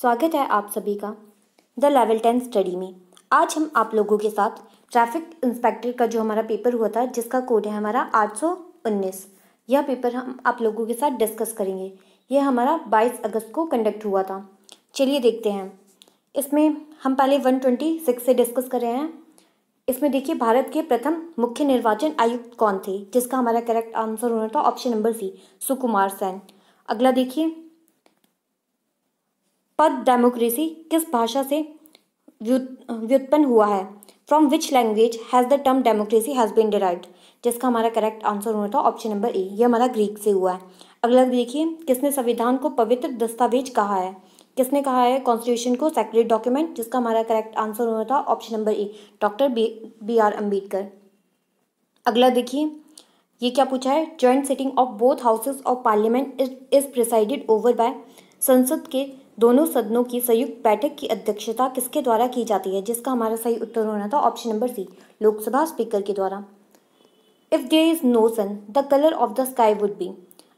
स्वागत है आप सभी का द लेवल टेन स्टडी में आज हम आप लोगों के साथ ट्रैफिक इंस्पेक्टर का जो हमारा पेपर हुआ था जिसका कोड है हमारा आठ सौ उन्नीस यह पेपर हम आप लोगों के साथ डिस्कस करेंगे यह हमारा बाईस अगस्त को कंडक्ट हुआ था चलिए देखते हैं इसमें हम पहले वन ट्वेंटी सिक्स से डिस्कस कर रहे हैं इसमें देखिए भारत के प्रथम मुख्य निर्वाचन आयुक्त कौन थे जिसका हमारा करेक्ट आंसर होना था option number C Sukumar Sen अगला देखिए पद डेमोक्रेसी किस भाषा से व्युत्पन्न हुआ है from which language has the term democracy has been derive जिसका हमारा करेक्ट आंसर होना था ऑप्शन नंबर ए ये हमारा ग्रीक से हुआ है अगला देखिए किसने संविधान को पवित्र दस्तावेज कहा है किसने कहा है कॉन्स्टिट्यूशन को सेक्रेट डॉक्यूमेंट जिसका हमारा करेक्ट आंसर होना था option number A doctor B B R Ambedkar अगला देखिए ये क्या पूछा है joint sitting of both houses of parliament is is presided over by संसद के दोनों सदनों की संयुक्त बैठक की अध्यक्षता किसके द्वारा की जाती है जिसका हमारा सही उत्तर होना था option number C Lok Sabha speaker के द्वारा if there is no sun the colour of the sky would be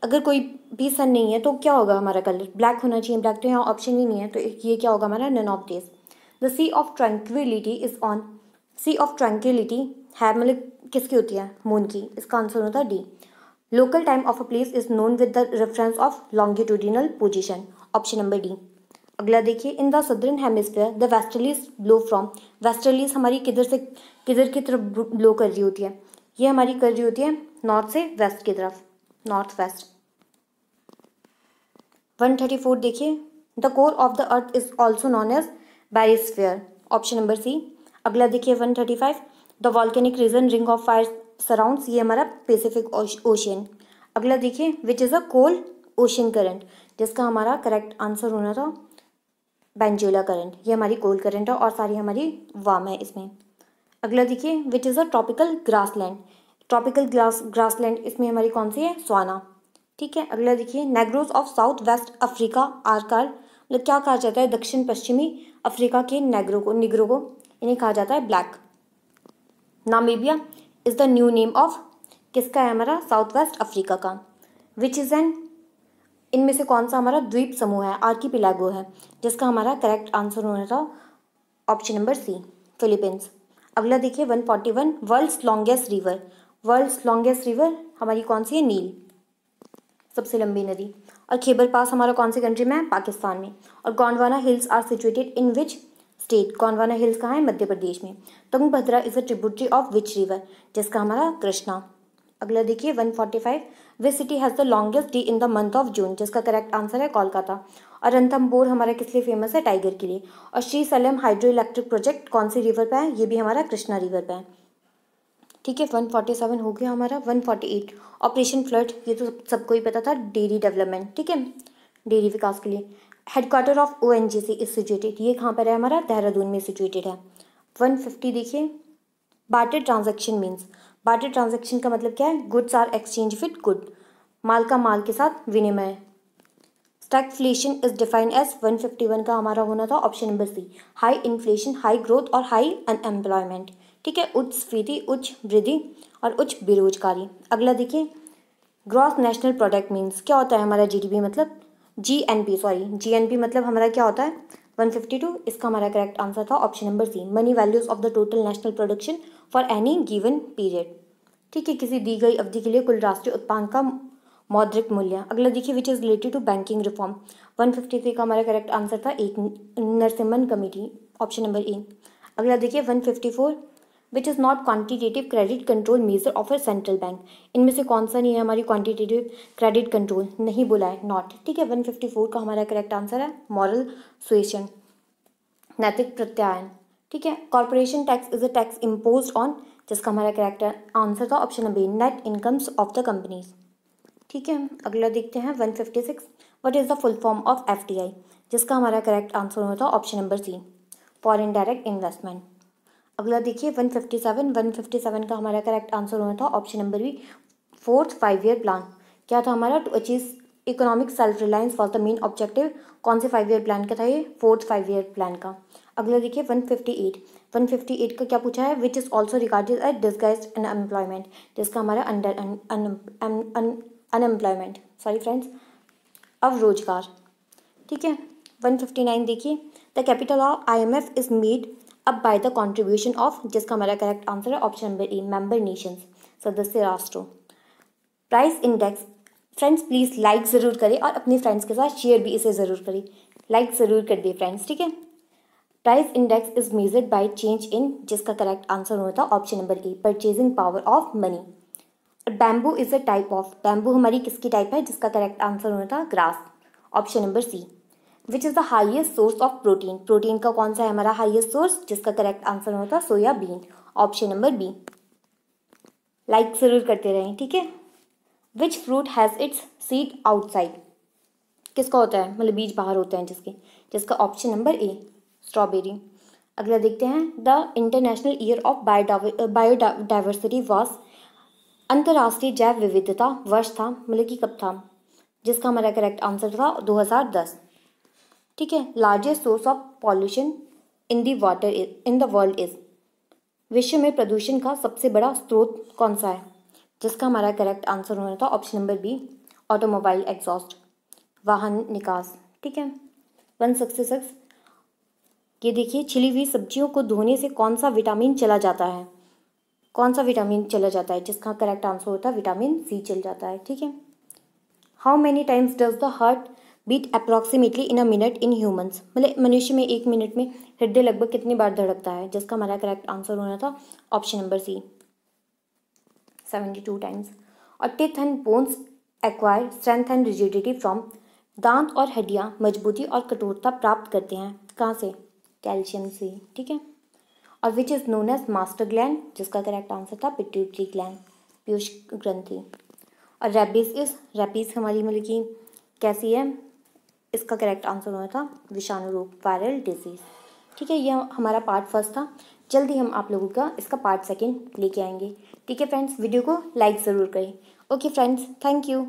अगर कोई भी सन नहीं है तो क्या होगा हमारा कलर ब्लैक होना चाहिए ब्लैक तो यहाँ ऑप्शन ही नहीं है तो ये क्या होगा हमारा none of these the sea of tranquillity is on sea of tranquillity है मतलब किसकी होती है मून की इसका आंसर होता है D local time of a place is known with the reference of longitudinal position option number D अगला देखिए in the southern hemisphere the westerlies blow from westerlies हमारी किधर से किधर की तरफ ब्लो कर रही होती है ये हमारी कर रही होती है नॉर्थ से वेस्ट की तरफ north west one thirty four देखिए the core of the earth is also known as barysphere option number C अगला देखिए one thirty five the volcanic region ring of fire surround ये हमारा पेसिफिक ओशियन अगला देखिए which is a cold ocean current जिसका हमारा correct answer होना था बेंजुला करंट ये हमारी कोल करंट है और सारी हमारी वाम है इसमें अगला देखिए which is a tropical grassland tropical grass grassland इसमें हमारी कौन सी है स्वाना ठीक है अगला देखिए Negroes of South West Africa are कार मतलब क्या कहा जाता है दक्षिण पश्चिमी अफ्रीका के नेग्रो को निग्रो को इन्हें कहा जाता है black Namibia is the new name of किसका है हमारा साउथ वेस्ट अफ्रीका का विच इज़ एन इनमें से कौन सा हमारा द्वीप समूह है आर्की पिलागो है जिसका हमारा करेक्ट आंसर होना था ऑप्शन नंबर सी फिलीपींस अगला देखिए one forty one world's longest river world's longest river हमारी कौन सी है नील सबसे लंबी नदी और खेबर पास हमारा कौन सी कंट्री में है पाकिस्तान में और Gondwana hills are situated in which state Gondwana hills कहाँ है मध्य प्रदेश में Tungabhadra is a tributary of which river जिसका हमारा कृष्णा अगला देखिए one forty five which city has the longest day in the month of June जिसका करेक्ट आंसर है कोलकाता और रणथम्बोर हमारा किस लिए फेमस है टाइगर के लिए और Srisailam hydroelectric project कौन सी रिवर पर है ये भी हमारा कृष्णा रिवर पर है ठीक है वन फोर्टी सेवन हो गया हमारा one forty eight operation flood ये तो सबको ही पता था डेयरी डेवलपमेंट ठीक है डेयरी विकास के लिए headquarter of O N G C is situated ये कहाँ पर है हमारा देहरादून में सिचुएटेड है वन फिफ्टी देखिए barter transaction means barter transaction का मतलब क्या है goods are exchange with good माल का माल के साथ विनिमय फ्लेशन इज डिफाइंड एज 151 का हमारा होना था option number C high inflation high growth और हाई अनएम्प्लॉयमेंट ठीक है उच्च स्फीति उच्च वृद्धि और उच्च बेरोजगारी अगला देखिए ग्रॉस नेशनल प्रोडक्ट मीन्स क्या होता है हमारा पी मतलब G N P sorry G N P मतलब हमारा क्या होता है 152 इसका हमारा करेक्ट आंसर था option number C money values of the total national production for any given period ठीक है किसी दी गई अवधि के लिए कुल राष्ट्रीय उत्पाद का मौद्रिक मूल्य अगला देखिए which is related to banking reform 153 का हमारा करेक्ट आंसर था एक Narasimham committee option number A अगला देखिए 154 which is not quantitative credit control measure of a central bank इनमें से कौन सा नहीं है हमारी क्वान्टिटेटिव क्रेडिट कंट्रोल नहीं बोला है नॉट ठीक है वन फिफ्टी फोर का हमारा करेक्ट आंसर है मॉरल सुएशन नैतिक प्रत्यायन ठीक है corporation tax is a tax impose on जिसका हमारा करेक्ट आंसर था option number net incomes of the companies ठीक है अगला देखते हैं one fifty six what is the full form of F I जिसका हमारा करेक्ट आंसर होता है option number C foreign direct investment अगला देखिए one fifty seven one fifty seven का हमारा करेक्ट आंसर होना था option number B fourth five year plan क्या था हमारा to achieve economic self reliance was the main objective कौन से फाइव ईयर प्लान का था ये फोर्थ फाइव ईयर प्लान का अगला देखिए one fifty eight one fifty eight का क्या पूछा है which is also regarded at disguise unemployment जिसका हमारा अंडर अनएम्प्लॉयमेंट सॉरी फ्रेंड्स अब रोजगार ठीक है वन फिफ्टी नाइन देखिए the capital of I M F is made up by the contribution of जिसका हमारा करेक्ट आंसर है option number A member nations सदस्य राष्ट्रों price index friends please like ज़रूर करें और अपने फ्रेंड्स के साथ शेयर भी इसे ज़रूर करें लाइक ज़रूर कर दिए फ्रेंड्स ठीक है price index is measured by change in जिसका करेक्ट आंसर होना था option number A purchasing power of money और bamboo is a type of bamboo हमारी किसकी टाइप है जिसका करेक्ट आंसर होना था grass option number C which is the highest source of protein protein का कौन सा है हमारा हाइएस्ट सोर्स जिसका करेक्ट आंसर होता है soybean option number B like जरूर करते रहें ठीक है which fruit has its seed outside किसका होता है मतलब बीज बाहर होते हैं जिसके जिसका ऑप्शन नंबर ए स्ट्रॉबेरी अगला देखते हैं the international year of biodiversity was अंतर्राष्ट्रीय जैव विविधता वर्ष था मतलब कि कब था जिसका हमारा करेक्ट आंसर था 2010 ठीक है largest source of pollution in the water in the world is विश्व में प्रदूषण का सबसे बड़ा स्रोत कौन सा है जिसका हमारा करेक्ट आंसर होना था option number B automobile exhaust वाहन निकास ठीक है वन सिक्सटी सिक्स ये देखिए छिली हुई सब्जियों को धोने से कौन सा विटामिन चला जाता है कौन सा विटामिन चला जाता है जिसका करेक्ट आंसर होता है विटामिन सी चल जाता है ठीक है how many times does the heart beat approximately in a minute in humans मतलब मनुष्य में एक मिनट में हृदय लगभग कितनी बार धड़कता है जिसका हमारा करेक्ट आंसर होना था option number C seventy two times और teeth and bones acquire strength and rigidity from दांत और हड्डियाँ मजबूती और कठोरता प्राप्त करते हैं कहाँ से कैल्शियम से ठीक है और which is known as master gland जिसका करेक्ट आंसर था पिट्यूटरी ग्लैंड पीयूष ग्रंथि और रेबीज इज रेबीज हमारी मतलब कि कैसी है इसका करेक्ट आंसर होना था विषाणु रोग वायरल डिजीज़ ठीक है यह हमारा पार्ट फर्स्ट था जल्दी हम आप लोगों का इसका पार्ट सेकेंड लेके आएंगे ठीक है फ्रेंड्स वीडियो को लाइक ज़रूर करें ओके फ्रेंड्स थैंक यू